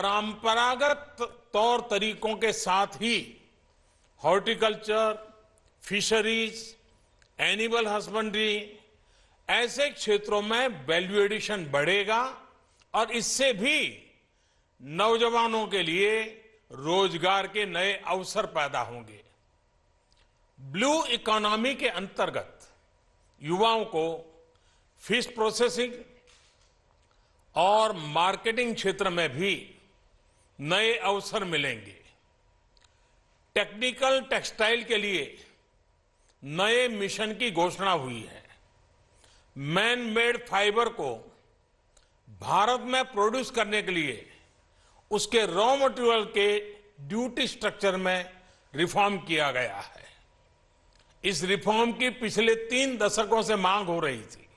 परंपरागत तौर तरीकों के साथ ही हॉर्टिकल्चर फिशरीज एनिमल हस्बेंड्री ऐसे क्षेत्रों में वैल्यू एडिशन बढ़ेगा और इससे भी नौजवानों के लिए रोजगार के नए अवसर पैदा होंगे ब्लू इकोनॉमी के अंतर्गत युवाओं को फिश प्रोसेसिंग और मार्केटिंग क्षेत्र में भी नए अवसर मिलेंगे टेक्निकल टेक्सटाइल के लिए नए मिशन की घोषणा हुई है मैन मेड फाइबर को भारत में प्रोड्यूस करने के लिए उसके रॉ मटेरियल के ड्यूटी स्ट्रक्चर में रिफॉर्म किया गया है इस रिफॉर्म की पिछले तीन दशकों से मांग हो रही थी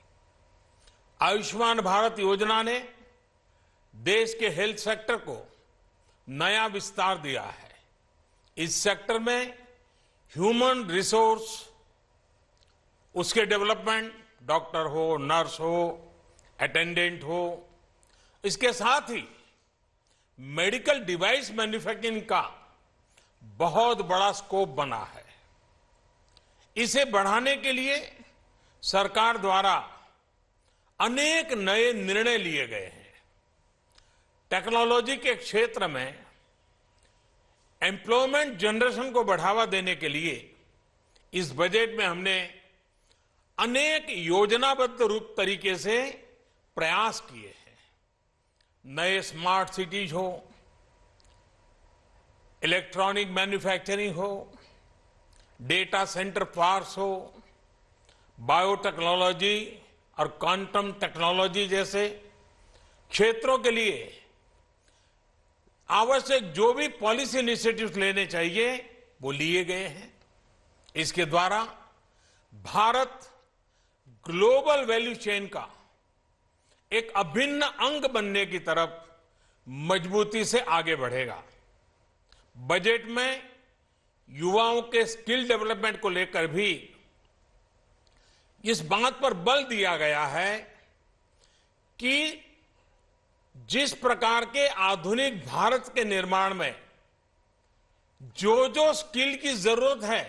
आयुष्मान भारत योजना ने देश के हेल्थ सेक्टर को नया विस्तार दिया है इस सेक्टर में ह्यूमन रिसोर्स उसके डेवलपमेंट डॉक्टर हो नर्स हो अटेंडेंट हो इसके साथ ही मेडिकल डिवाइस मैन्युफैक्चरिंग का बहुत बड़ा स्कोप बना है इसे बढ़ाने के लिए सरकार द्वारा अनेक नए निर्णय लिए गए हैं टेक्नोलॉजी के क्षेत्र में एम्प्लॉयमेंट जनरेशन को बढ़ावा देने के लिए इस बजट में हमने अनेक योजनाबद्ध रूप तरीके से प्रयास किए हैं नए स्मार्ट सिटीज हो इलेक्ट्रॉनिक मैन्युफैक्चरिंग हो डेटा सेंटर पार्स हो बायोटेक्नोलॉजी और क्वांटम टेक्नोलॉजी जैसे क्षेत्रों के लिए आवश्यक जो भी पॉलिसी इनिशिएटिव्स लेने चाहिए वो लिए गए हैं इसके द्वारा भारत ग्लोबल वैल्यू चेन का एक अभिन्न अंग बनने की तरफ मजबूती से आगे बढ़ेगा बजट में युवाओं के स्किल डेवलपमेंट को लेकर भी इस बात पर बल दिया गया है कि जिस प्रकार के आधुनिक भारत के निर्माण में जो जो स्किल की जरूरत है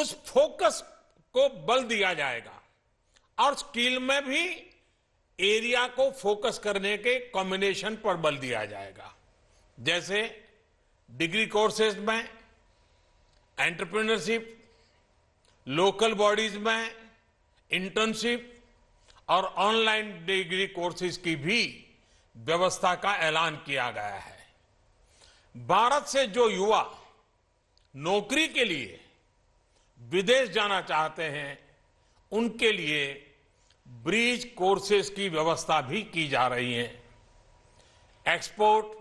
उस फोकस को बल दिया जाएगा और स्किल में भी एरिया को फोकस करने के कॉम्बिनेशन पर बल दिया जाएगा जैसे डिग्री कोर्सेज में एंटरप्रेन्योरशिप लोकल बॉडीज में इंटर्नशिप और ऑनलाइन डिग्री कोर्सेज की भी व्यवस्था का ऐलान किया गया है भारत से जो युवा नौकरी के लिए विदेश जाना चाहते हैं उनके लिए ब्रिज कोर्सेज की व्यवस्था भी की जा रही है एक्सपोर्ट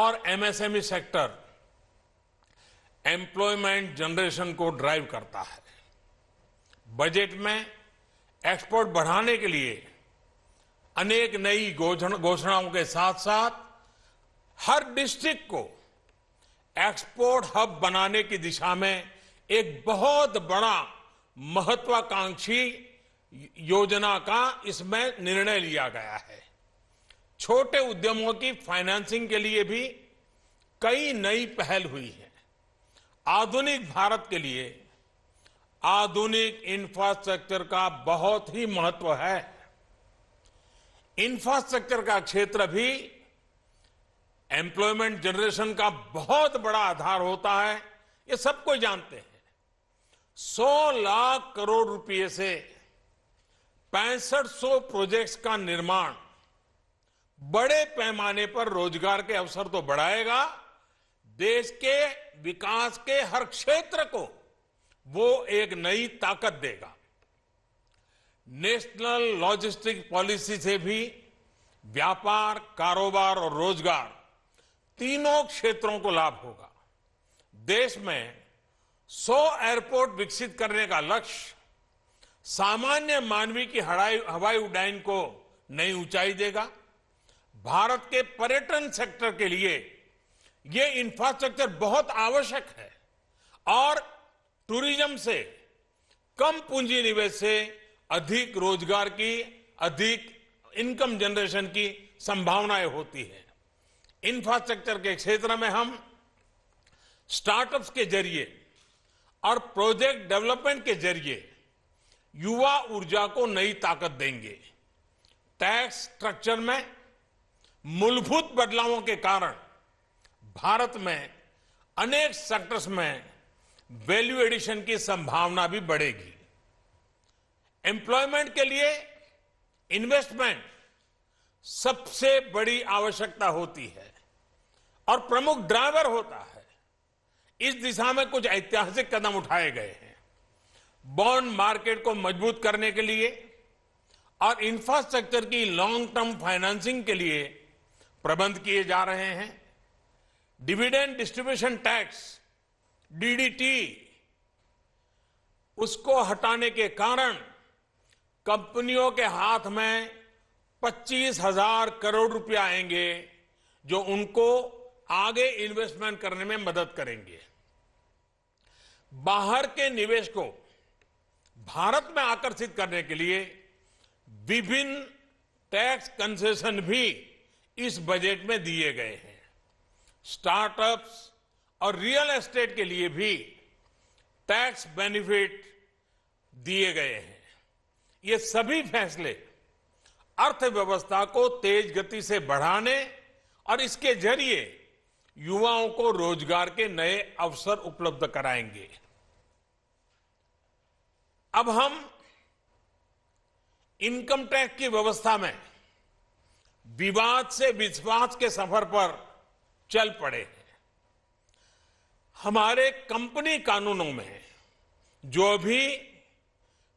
और एमएसएमई सेक्टर एम्प्लॉयमेंट जनरेशन को ड्राइव करता है बजट में एक्सपोर्ट बढ़ाने के लिए अनेक नई घोषणाओं के साथ साथ हर डिस्ट्रिक्ट को एक्सपोर्ट हब बनाने की दिशा में एक बहुत बड़ा महत्वाकांक्षी योजना का इसमें निर्णय लिया गया है छोटे उद्यमों की फाइनेंसिंग के लिए भी कई नई पहल हुई है आधुनिक भारत के लिए आधुनिक इंफ्रास्ट्रक्चर का बहुत ही महत्व है इंफ्रास्ट्रक्चर का क्षेत्र भी एम्प्लॉयमेंट जनरेशन का बहुत बड़ा आधार होता है ये सबको जानते हैं 100 लाख करोड़ रुपए से पैंसठ सौ प्रोजेक्ट्स का निर्माण बड़े पैमाने पर रोजगार के अवसर तो बढ़ाएगा देश के विकास के हर क्षेत्र को वो एक नई ताकत देगा नेशनल लॉजिस्टिक पॉलिसी से भी व्यापार कारोबार और रोजगार तीनों क्षेत्रों को लाभ होगा देश में 100 एयरपोर्ट विकसित करने का लक्ष्य सामान्य मानवीय की हवाई उड्डयन को नई ऊंचाई देगा भारत के पर्यटन सेक्टर के लिए ये इंफ्रास्ट्रक्चर बहुत आवश्यक है और टूरिज्म से कम पूंजी निवेश से अधिक रोजगार की अधिक इनकम जनरेशन की संभावनाएं होती है इंफ्रास्ट्रक्चर के क्षेत्र में हम स्टार्टअप्स के जरिए और प्रोजेक्ट डेवलपमेंट के जरिए युवा ऊर्जा को नई ताकत देंगे टैक्स स्ट्रक्चर में मूलभूत बदलावों के कारण भारत में अनेक सेक्टर्स में वैल्यू एडिशन की संभावना भी बढ़ेगी एम्प्लॉयमेंट के लिए इन्वेस्टमेंट सबसे बड़ी आवश्यकता होती है और प्रमुख ड्राइवर होता है इस दिशा में कुछ ऐतिहासिक कदम उठाए गए हैं बॉन्ड मार्केट को मजबूत करने के लिए और इंफ्रास्ट्रक्चर की लॉन्ग टर्म फाइनेंसिंग के लिए प्रबंध किए जा रहे हैं डिविडेंड डिस्ट्रीब्यूशन टैक्स डीडीटी उसको हटाने के कारण कंपनियों के हाथ में पच्चीस हजार करोड़ रुपया आएंगे जो उनको आगे इन्वेस्टमेंट करने में मदद करेंगे बाहर के निवेश को भारत में आकर्षित करने के लिए विभिन्न टैक्स कंसेशन भी इस बजट में दिए गए हैं स्टार्टअप्स और रियल एस्टेट के लिए भी टैक्स बेनिफिट दिए गए हैं ये सभी फैसले अर्थव्यवस्था को तेज गति से बढ़ाने और इसके जरिए युवाओं को रोजगार के नए अवसर उपलब्ध कराएंगे अब हम इनकम टैक्स की व्यवस्था में विवाद से विश्वास के सफर पर चल पड़े हैं हमारे कंपनी कानूनों में जो भी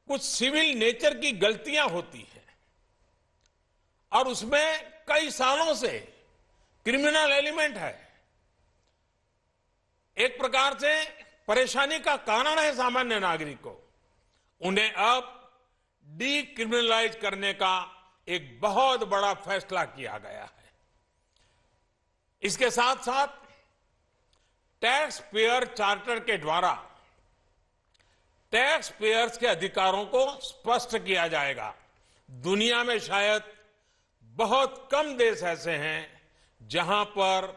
कुछ सिविल नेचर की गलतियां होती हैं और उसमें कई सालों से क्रिमिनल एलिमेंट है एक प्रकार से परेशानी का कारण है सामान्य नागरिक को उन्हें अब डीक्रिमिनलाइज करने का एक बहुत बड़ा फैसला किया गया है इसके साथ साथ टैक्स पेयर चार्टर के द्वारा टैक्स पेयर्स के अधिकारों को स्पष्ट किया जाएगा दुनिया में शायद बहुत कम देश ऐसे हैं जहां पर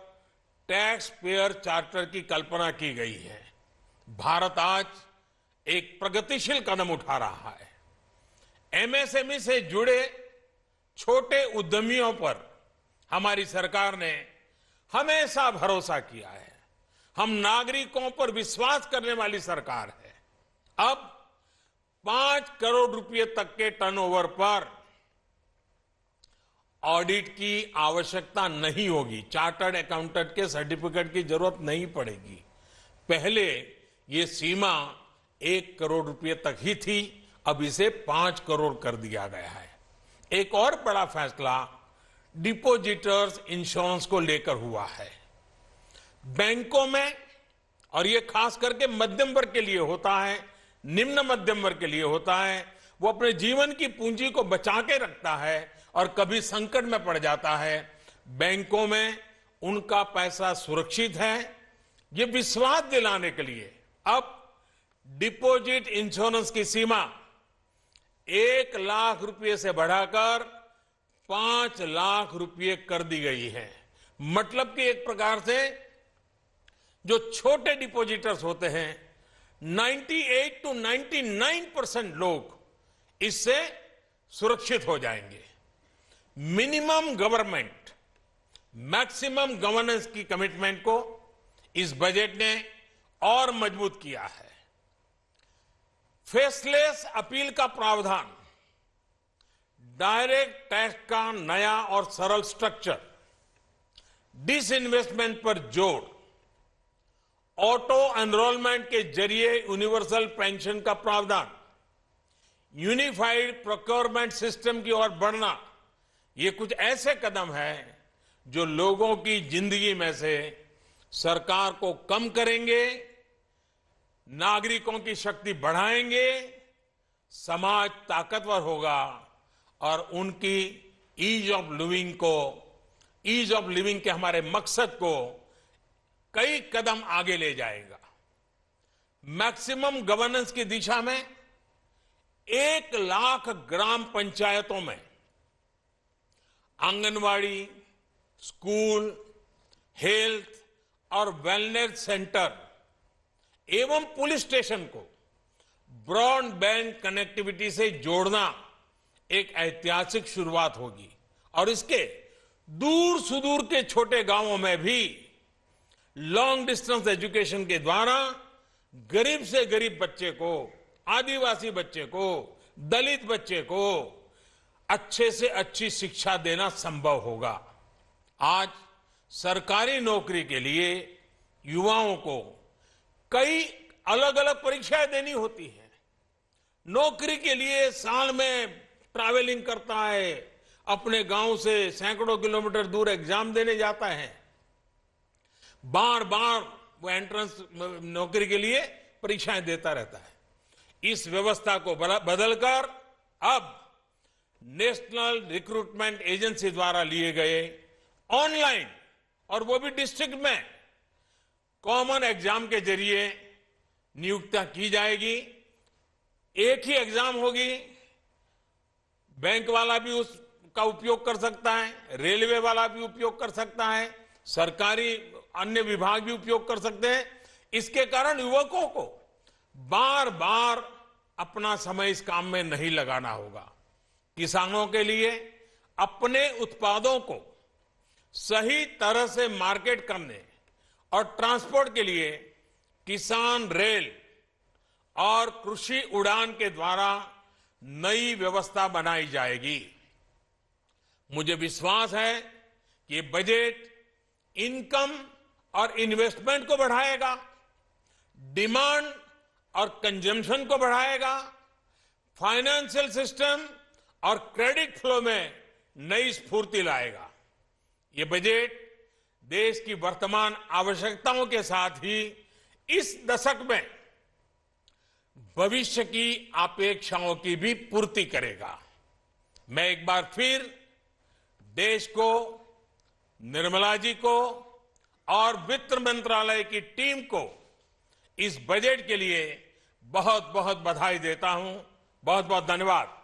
टैक्स पेयर चार्टर की कल्पना की गई है भारत आज एक प्रगतिशील कदम उठा रहा है एमएसएमई e से जुड़े छोटे उद्यमियों पर हमारी सरकार ने हमेशा भरोसा किया है हम नागरिकों पर विश्वास करने वाली सरकार है अब पांच करोड़ रुपए तक के टर्नओवर पर ऑडिट की आवश्यकता नहीं होगी चार्टर्ड अकाउंटेंट के सर्टिफिकेट की जरूरत नहीं पड़ेगी पहले ये सीमा एक करोड़ रुपए तक ही थी अब इसे पांच करोड़ कर दिया गया है एक और बड़ा फैसला डिपोजिटर्स इंश्योरेंस को लेकर हुआ है बैंकों में और ये खास करके मध्यम वर्ग के लिए होता है निम्न मध्यम वर्ग के लिए होता है वो अपने जीवन की पूंजी को बचा के रखता है और कभी संकट में पड़ जाता है बैंकों में उनका पैसा सुरक्षित है ये विश्वास दिलाने के लिए अब डिपॉजिट इंश्योरेंस की सीमा एक लाख रुपए से बढ़ाकर पांच लाख रुपए कर दी गई है मतलब कि एक प्रकार से जो छोटे डिपोजिटर्स होते हैं 98 टू नाइन्टी परसेंट लोग इससे सुरक्षित हो जाएंगे मिनिमम गवर्नमेंट मैक्सिमम गवर्नेंस की कमिटमेंट को इस बजट ने और मजबूत किया है फेसलेस अपील का प्रावधान डायरेक्ट टैक्स का नया और सरल स्ट्रक्चर डिसइन्वेस्टमेंट पर जोड़ ऑटो एनरोलमेंट के जरिए यूनिवर्सल पेंशन का प्रावधान यूनिफाइड प्रोक्योरमेंट सिस्टम की ओर बढ़ना ये कुछ ऐसे कदम हैं जो लोगों की जिंदगी में से सरकार को कम करेंगे नागरिकों की शक्ति बढ़ाएंगे समाज ताकतवर होगा और उनकी ईज ऑफ लिविंग को ईज ऑफ लिविंग के हमारे मकसद को कई कदम आगे ले जाएगा मैक्सिमम गवर्नेंस की दिशा में एक लाख ग्राम पंचायतों में आंगनवाड़ी स्कूल हेल्थ और वेलनेस सेंटर एवं पुलिस स्टेशन को ब्रॉडबैंड कनेक्टिविटी से जोड़ना एक ऐतिहासिक शुरुआत होगी और इसके दूर सुदूर के छोटे गांवों में भी लॉन्ग डिस्टेंस एजुकेशन के द्वारा गरीब से गरीब बच्चे को आदिवासी बच्चे को दलित बच्चे को अच्छे से अच्छी शिक्षा देना संभव होगा आज सरकारी नौकरी के लिए युवाओं को कई अलग अलग परीक्षाएं देनी होती है नौकरी के लिए साल में ट्रैवलिंग करता है अपने गांव से सैकड़ों किलोमीटर दूर एग्जाम देने जाता है बार बार वो एंट्रेंस नौकरी के लिए परीक्षाएं देता रहता है इस व्यवस्था को बदलकर अब नेशनल रिक्रूटमेंट एजेंसी द्वारा लिए गए ऑनलाइन और वो भी डिस्ट्रिक्ट में कॉमन एग्जाम के जरिए नियुक्तियां की जाएगी एक ही एग्जाम होगी बैंक वाला भी उसका उपयोग कर सकता है रेलवे वाला भी उपयोग कर सकता है सरकारी अन्य विभाग भी उपयोग कर सकते हैं इसके कारण युवकों को बार बार अपना समय इस काम में नहीं लगाना होगा किसानों के लिए अपने उत्पादों को सही तरह से मार्केट करने और ट्रांसपोर्ट के लिए किसान रेल और कृषि उड़ान के द्वारा नई व्यवस्था बनाई जाएगी मुझे विश्वास है कि बजट इनकम और इन्वेस्टमेंट को बढ़ाएगा डिमांड और कंजम्पशन को बढ़ाएगा फाइनेंशियल सिस्टम और क्रेडिट फ्लो में नई स्फूर्ति लाएगा ये बजट देश की वर्तमान आवश्यकताओं के साथ ही इस दशक में भविष्य की अपेक्षाओं की भी पूर्ति करेगा मैं एक बार फिर देश को निर्मला जी को और वित्त मंत्रालय की टीम को इस बजट के लिए बहुत बहुत बधाई देता हूं बहुत बहुत धन्यवाद